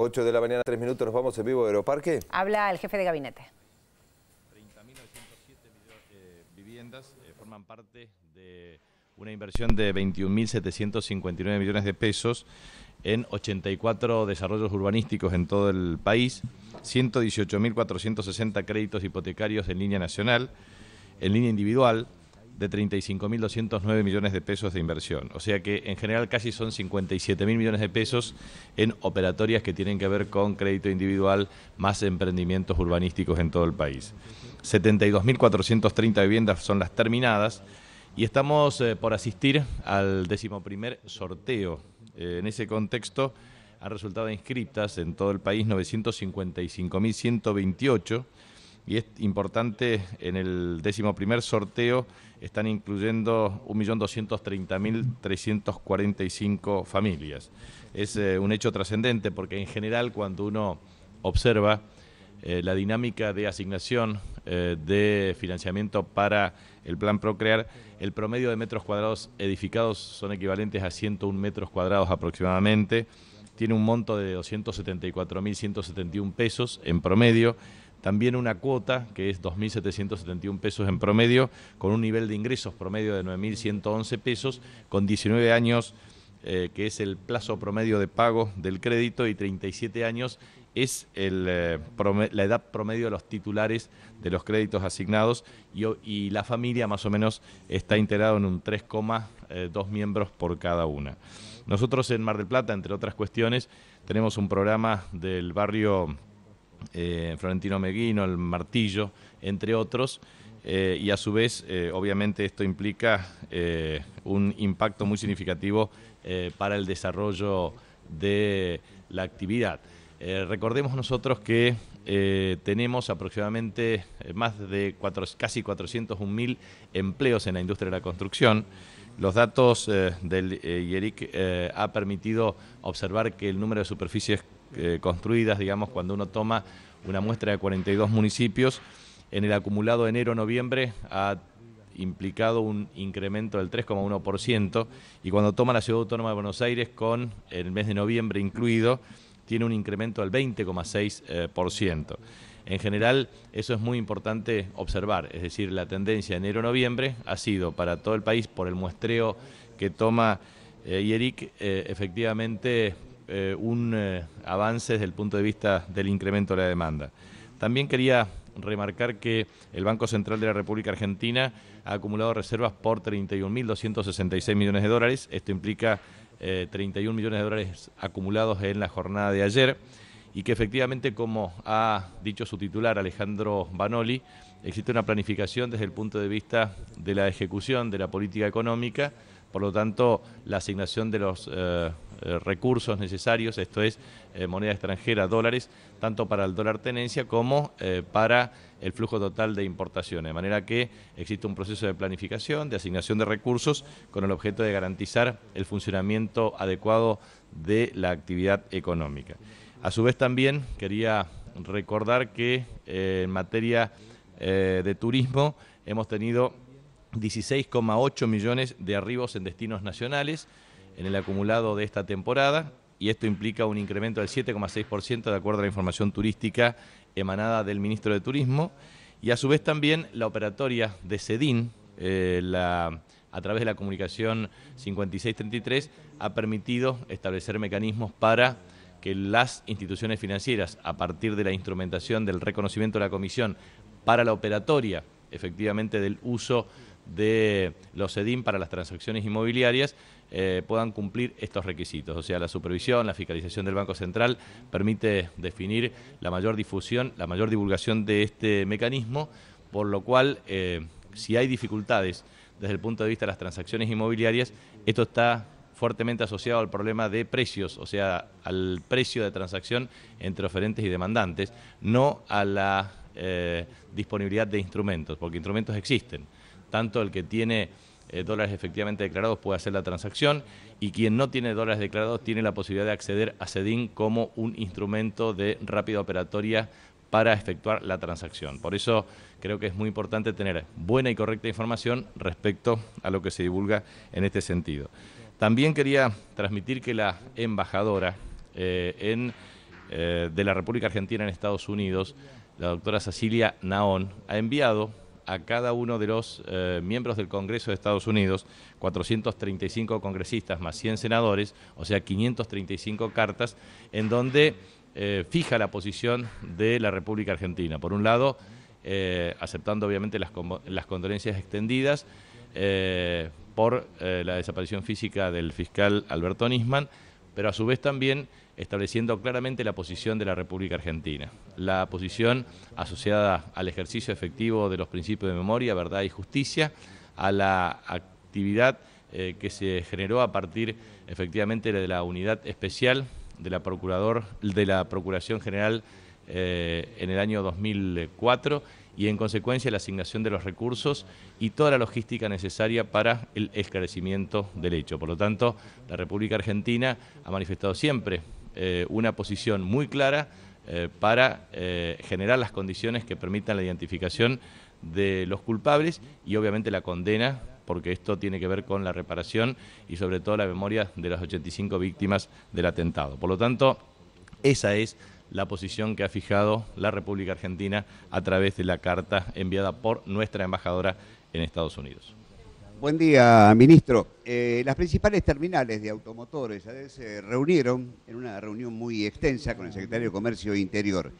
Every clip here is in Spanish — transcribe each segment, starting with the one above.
8 de la mañana, 3 minutos, nos vamos en vivo a Aeroparque. Habla el jefe de gabinete. 30.907 eh, viviendas eh, forman parte de una inversión de 21.759 millones de pesos en 84 desarrollos urbanísticos en todo el país, 118.460 créditos hipotecarios en línea nacional, en línea individual, de 35.209 millones de pesos de inversión. O sea que en general casi son 57.000 millones de pesos en operatorias que tienen que ver con crédito individual más emprendimientos urbanísticos en todo el país. 72.430 viviendas son las terminadas y estamos eh, por asistir al decimoprimer sorteo. Eh, en ese contexto han resultado inscritas en todo el país 955.128 y es importante, en el décimo primer sorteo están incluyendo 1.230.345 familias. Es eh, un hecho trascendente porque en general cuando uno observa eh, la dinámica de asignación eh, de financiamiento para el plan Procrear, el promedio de metros cuadrados edificados son equivalentes a 101 metros cuadrados aproximadamente, tiene un monto de 274.171 pesos en promedio, también una cuota que es 2.771 pesos en promedio, con un nivel de ingresos promedio de 9.111 pesos, con 19 años eh, que es el plazo promedio de pago del crédito y 37 años es eh, la edad promedio de los titulares de los créditos asignados y, y la familia más o menos está integrada en un 3,2 eh, miembros por cada una. Nosotros en Mar del Plata, entre otras cuestiones, tenemos un programa del barrio eh, Florentino Meguino, el martillo, entre otros. Eh, y a su vez, eh, obviamente, esto implica un impacto muy significativo para el desarrollo de la actividad. recordemos nosotros que tenemos aproximadamente más de casi 401.000 empleos en la industria de la construcción. Los datos del IERIC ha permitido observar que el número de superficies eh, construidas, digamos, cuando uno toma una muestra de 42 municipios, en el acumulado enero-noviembre ha implicado un incremento del 3,1% y cuando toma la Ciudad Autónoma de Buenos Aires con el mes de noviembre incluido, tiene un incremento del 20,6%. Eh, en general, eso es muy importante observar, es decir, la tendencia enero-noviembre ha sido para todo el país, por el muestreo que toma eh, eh efectivamente eh, un eh, avance desde el punto de vista del incremento de la demanda. También quería remarcar que el Banco Central de la República Argentina ha acumulado reservas por 31.266 millones de dólares. Esto implica 31 eh, millones de dólares acumulados en la jornada de ayer y que efectivamente, como ha dicho su titular Alejandro Banoli, existe una planificación desde el punto de vista de la ejecución de la política económica. Por lo tanto, la asignación de los... Eh, recursos necesarios, esto es eh, moneda extranjera, dólares, tanto para el dólar tenencia como eh, para el flujo total de importaciones. De manera que existe un proceso de planificación, de asignación de recursos, con el objeto de garantizar el funcionamiento adecuado de la actividad económica. A su vez también quería recordar que en materia de turismo hemos tenido 16,8 millones de arribos en destinos nacionales, en el acumulado de esta temporada y esto implica un incremento del 7,6% de acuerdo a la información turística emanada del ministro de Turismo y a su vez también la operatoria de CEDIN, eh, a través de la comunicación 5633, ha permitido establecer mecanismos para que las instituciones financieras, a partir de la instrumentación del reconocimiento de la comisión para la operatoria, efectivamente del uso de los EDIM para las transacciones inmobiliarias eh, puedan cumplir estos requisitos. O sea, la supervisión, la fiscalización del Banco Central permite definir la mayor difusión, la mayor divulgación de este mecanismo, por lo cual eh, si hay dificultades desde el punto de vista de las transacciones inmobiliarias, esto está fuertemente asociado al problema de precios, o sea, al precio de transacción entre oferentes y demandantes, no a la eh, disponibilidad de instrumentos, porque instrumentos existen tanto el que tiene eh, dólares efectivamente declarados puede hacer la transacción y quien no tiene dólares declarados tiene la posibilidad de acceder a CEDIN como un instrumento de rápida operatoria para efectuar la transacción. Por eso creo que es muy importante tener buena y correcta información respecto a lo que se divulga en este sentido. También quería transmitir que la embajadora eh, eh, de la República Argentina en Estados Unidos, la doctora Cecilia Naón, ha enviado a cada uno de los eh, miembros del Congreso de Estados Unidos, 435 congresistas más 100 senadores, o sea, 535 cartas, en donde eh, fija la posición de la República Argentina. Por un lado, eh, aceptando obviamente las, las condolencias extendidas por la desaparición física del fiscal Alberto Nisman, pero a su vez también estableciendo claramente la posición de la República Argentina, la posición asociada al ejercicio efectivo de los principios de memoria, verdad y justicia, a la actividad eh, que se generó a partir efectivamente de la unidad especial de la, Procurador, de la Procuración General eh, en el año 2004 y en consecuencia la asignación de los recursos y toda la logística necesaria para el esclarecimiento del hecho. Por lo tanto, la República Argentina ha manifestado siempre eh, una posición muy clara eh, para eh, generar las condiciones que permitan la identificación de los culpables y obviamente la condena porque esto tiene que ver con la reparación y sobre todo la memoria de las 85 víctimas del atentado. Por lo tanto, esa es la posición que ha fijado la República Argentina a través de la carta enviada por nuestra embajadora en Estados Unidos. Buen día, ministro. Eh, las principales terminales de automotores se reunieron en una reunión muy extensa con el secretario de Comercio e Interior.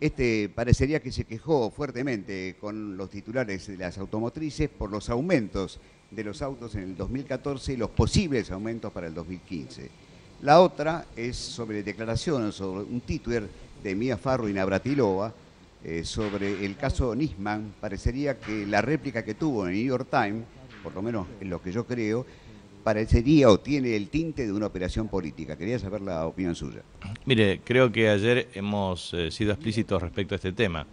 Este parecería que se quejó fuertemente con los titulares de las automotrices por los aumentos de los autos en el 2014 y los posibles aumentos para el 2015. La otra es sobre declaraciones sobre un Twitter de Mía Farro y Navratilova eh, sobre el caso Nisman. Parecería que la réplica que tuvo en el New York Times por lo menos en lo que yo creo, parecería o tiene el tinte de una operación política. Quería saber la opinión suya. Mire, creo que ayer hemos eh, sido explícitos respecto a este tema.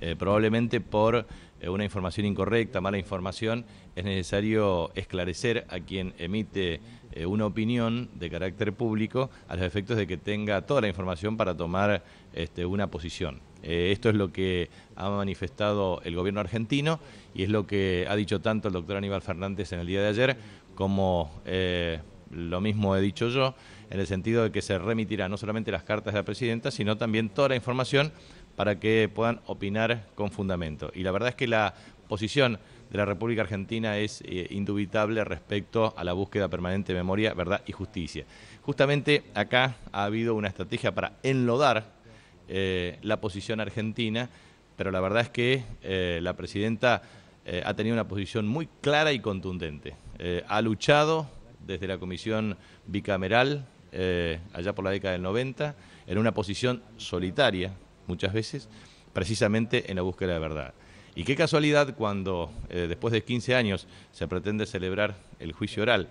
Eh, probablemente por eh, una información incorrecta, mala información, es necesario esclarecer a quien emite una opinión de carácter público a los efectos de que tenga toda la información para tomar este, una posición. Eh, esto es lo que ha manifestado el gobierno argentino y es lo que ha dicho tanto el doctor Aníbal Fernández en el día de ayer como eh, lo mismo he dicho yo, en el sentido de que se remitirán no solamente las cartas de la presidenta, sino también toda la información para que puedan opinar con fundamento. Y la verdad es que la posición de la República Argentina es eh, indubitable respecto a la búsqueda permanente de memoria, verdad y justicia. Justamente acá ha habido una estrategia para enlodar eh, la posición argentina, pero la verdad es que eh, la presidenta eh, ha tenido una posición muy clara y contundente. ha luchado desde la comisión bicameral, allá por la década del 90, en una posición solitaria muchas veces, precisamente en la búsqueda de verdad. Y qué casualidad cuando después de 15 años se pretende celebrar el juicio oral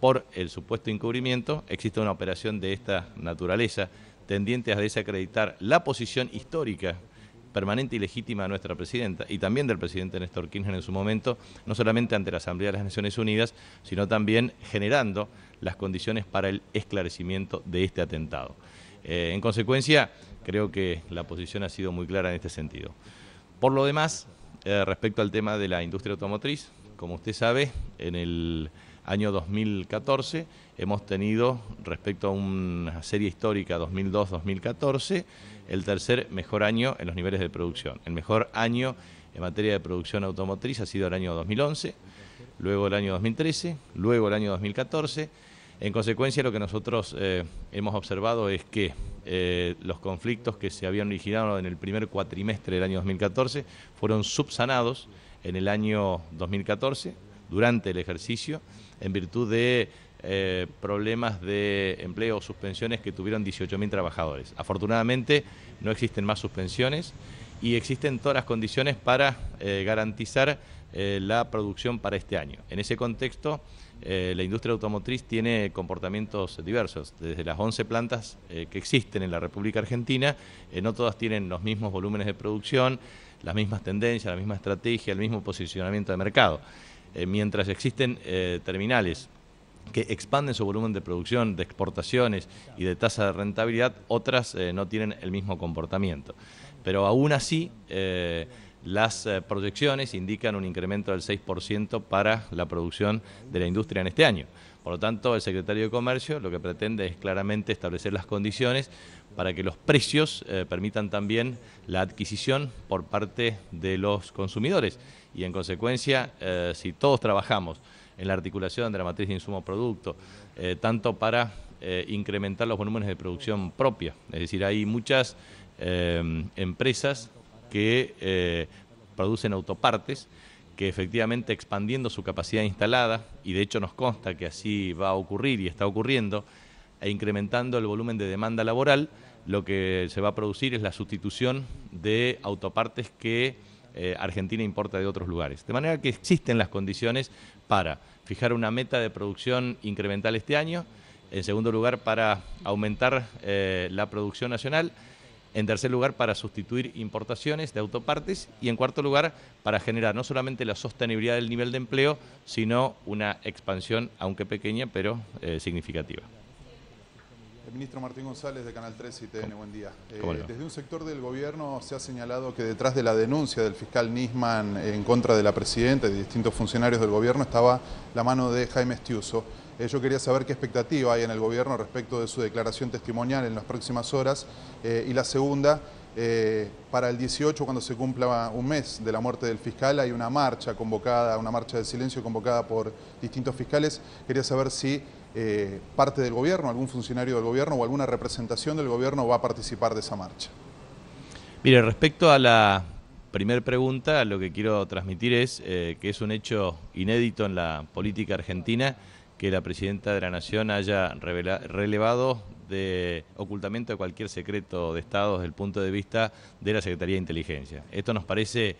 por el supuesto encubrimiento, existe una operación de esta naturaleza tendientes a desacreditar la posición histórica permanente y legítima de nuestra presidenta y también del presidente Néstor Kirchner en su momento, no solamente ante la Asamblea de las Naciones Unidas, sino también generando las condiciones para el esclarecimiento de este atentado. Eh, en consecuencia, creo que la posición ha sido muy clara en este sentido. Por lo demás, eh, respecto al tema de la industria automotriz, como usted sabe, en el año 2014 hemos tenido, respecto a una serie histórica 2002-2014, el tercer mejor año en los niveles de producción. El mejor año en materia de producción automotriz ha sido el año 2011, luego el año 2013, luego el año 2014. En consecuencia, lo que nosotros eh, hemos observado es que eh, los conflictos que se habían originado en el primer cuatrimestre del año 2014 fueron subsanados en el año 2014 durante el ejercicio en virtud de eh, problemas de empleo o suspensiones que tuvieron 18.000 trabajadores. Afortunadamente no existen más suspensiones y existen todas las condiciones para eh, garantizar eh, la producción para este año. En ese contexto, la industria automotriz tiene comportamientos diversos. Desde las 11 plantas que existen en la República Argentina, no todas tienen los mismos volúmenes de producción, las mismas tendencias, la misma estrategia, el mismo posicionamiento de mercado. Eh, mientras existen eh, terminales que expanden su volumen de producción, de exportaciones y de tasa de rentabilidad, otras eh, no tienen el mismo comportamiento. Pero aún así, las proyecciones indican un incremento del 6% para la producción de la industria en este año. Por lo tanto, el secretario de Comercio lo que pretende es claramente establecer las condiciones para que los precios eh, permitan también la adquisición por parte de los consumidores. Y en consecuencia, eh, si todos trabajamos en la articulación de la matriz de insumo-producto, eh, tanto para incrementar los volúmenes de producción propia, es decir, hay muchas empresas que producen autopartes, que efectivamente expandiendo su capacidad instalada, y de hecho nos consta que así va a ocurrir y está ocurriendo, e incrementando el volumen de demanda laboral, lo que se va a producir es la sustitución de autopartes que eh, Argentina importa de otros lugares. De manera que existen las condiciones para fijar una meta de producción incremental este año, en segundo lugar para aumentar eh, la producción nacional, en tercer lugar, para sustituir importaciones de autopartes. Y en cuarto lugar, para generar no solamente la sostenibilidad del nivel de empleo, sino una expansión, aunque pequeña, pero eh, significativa ministro Martín González de Canal 13 y TN, buen día. Eh, desde un sector del gobierno se ha señalado que detrás de la denuncia del fiscal Nisman en contra de la presidenta y de distintos funcionarios del gobierno estaba la mano de Jaime Estiuso. Eh, yo quería saber qué expectativa hay en el gobierno respecto de su declaración testimonial en las próximas horas. Eh, y la segunda, para el 18, cuando se cumpla un mes de la muerte del fiscal, hay una marcha convocada, una marcha de silencio convocada por distintos fiscales. Quería saber si eh, parte del gobierno, algún funcionario del gobierno o alguna representación del gobierno va a participar de esa marcha. Mire, respecto a la primera pregunta, lo que quiero transmitir es eh, que es un hecho inédito en la política argentina que la presidenta de la Nación haya relevado de ocultamiento de cualquier secreto de Estado desde el punto de vista de la Secretaría de Inteligencia. Esto nos parece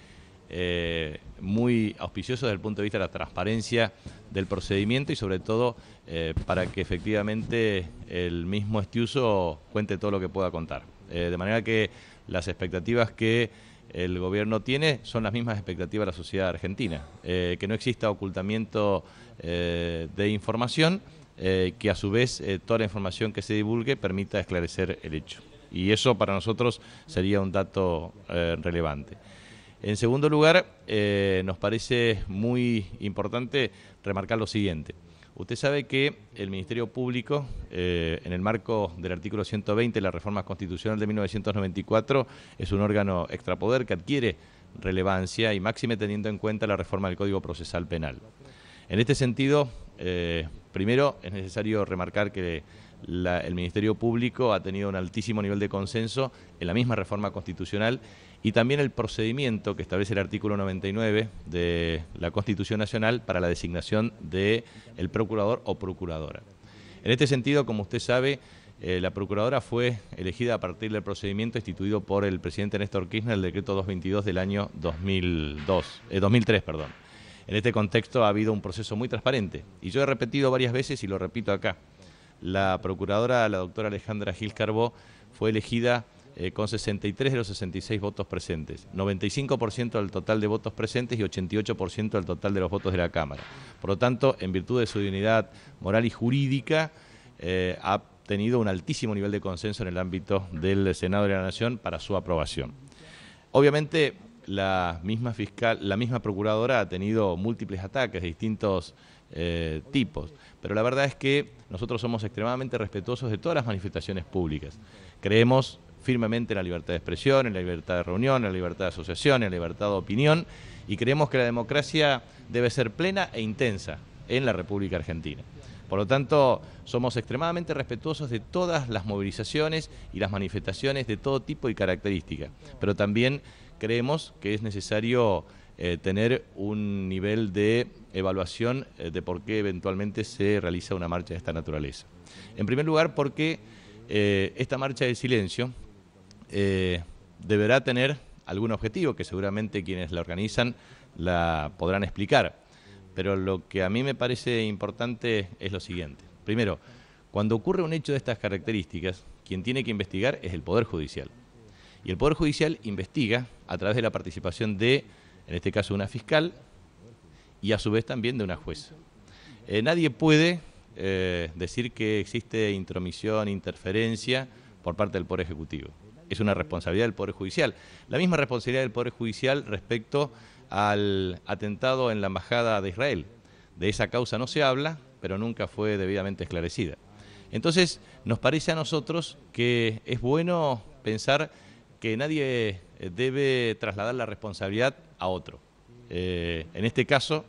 eh, muy auspicioso desde el punto de vista de la transparencia del procedimiento y sobre todo eh, para que efectivamente el mismo Estiuso cuente todo lo que pueda contar. Eh, de manera que las expectativas que el gobierno tiene son las mismas expectativas de la sociedad argentina, que no exista ocultamiento de información, que a su vez toda la información que se divulgue permita esclarecer el hecho. Y eso para nosotros sería un dato relevante. En segundo lugar, eh, nos parece muy importante remarcar lo siguiente. Usted sabe que el Ministerio Público, eh, en el marco del artículo 120 de la Reforma Constitucional de 1994, es un órgano extrapoder que adquiere relevancia y máxime teniendo en cuenta la reforma del Código Procesal Penal. En este sentido, eh, primero es necesario remarcar que el Ministerio Público ha tenido un altísimo nivel de consenso en la misma reforma constitucional y también el procedimiento que establece el artículo 99 de la Constitución Nacional para la designación del el procurador o procuradora. En este sentido, como usted sabe, eh, la procuradora fue elegida a partir del procedimiento instituido por el presidente Néstor Kirchner, el decreto 222 del año 2002, 2003. Eh, perdón. En este contexto ha habido un proceso muy transparente y yo he repetido varias veces y lo repito acá. La procuradora, la doctora Alejandra Gil Carbó, fue elegida eh, con 63 de los 66 votos presentes, 95% del total de votos presentes y 88% del total de los votos de la Cámara. Por lo tanto, en virtud de su dignidad moral y jurídica, eh, ha tenido un altísimo nivel de consenso en el ámbito del Senado de la Nación para su aprobación. Obviamente, la misma fiscal, la misma procuradora ha tenido múltiples ataques de distintos eh, tipos, pero la verdad es que nosotros somos extremadamente respetuosos de todas las manifestaciones públicas. Creemos firmemente en la libertad de expresión, en la libertad de reunión, en la libertad de asociación, en la libertad de opinión y creemos que la democracia debe ser plena e intensa en la República Argentina. Por lo tanto, somos extremadamente respetuosos de todas las movilizaciones y las manifestaciones de todo tipo y característica, pero también creemos que es necesario eh, tener un nivel de evaluación eh, de por qué eventualmente se realiza una marcha de esta naturaleza. En primer lugar, porque eh, esta marcha de silencio eh, deberá tener algún objetivo que seguramente quienes la organizan la podrán explicar. Pero lo que a mí me parece importante es lo siguiente. Primero, cuando ocurre un hecho de estas características, quien tiene que investigar es el Poder Judicial. Y el Poder Judicial investiga a través de la participación de, en este caso, una fiscal y a su vez también de una jueza. Eh, nadie puede eh, decir que existe intromisión, interferencia por parte del Poder Ejecutivo es una responsabilidad del Poder Judicial. La misma responsabilidad del Poder Judicial respecto al atentado en la Embajada de Israel. De esa causa no se habla, pero nunca fue debidamente esclarecida. Entonces, nos parece a nosotros que es bueno pensar que nadie eh, debe trasladar la responsabilidad a otro. Eh, en este caso,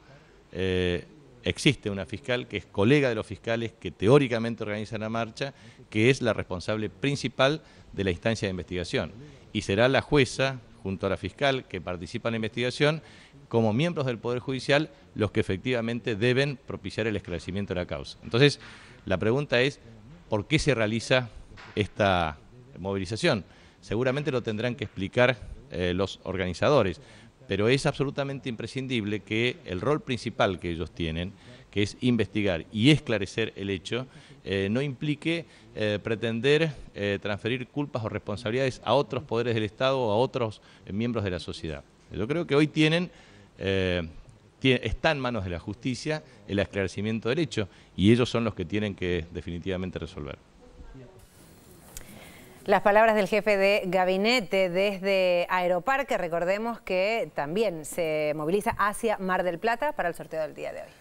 eh, existe una fiscal que es colega de los fiscales que teóricamente organizan la marcha, que es la responsable principal de la instancia de investigación. Y será la jueza, junto a la fiscal que participa en la investigación, como miembros del Poder Judicial, los que efectivamente deben propiciar el esclarecimiento de la causa. Entonces, la pregunta es, ¿por qué se realiza esta movilización? Seguramente lo tendrán que explicar eh, los organizadores pero es absolutamente imprescindible que el rol principal que ellos tienen, que es investigar y esclarecer el hecho, eh, no implique eh, pretender eh, transferir culpas o responsabilidades a otros poderes del Estado o a otros miembros de la sociedad. Yo creo que hoy tienen, está en manos de la justicia el esclarecimiento del hecho y ellos son los que tienen que definitivamente resolver. Las palabras del jefe de gabinete desde Aeroparque, recordemos que también se moviliza hacia Mar del Plata para el sorteo del día de hoy.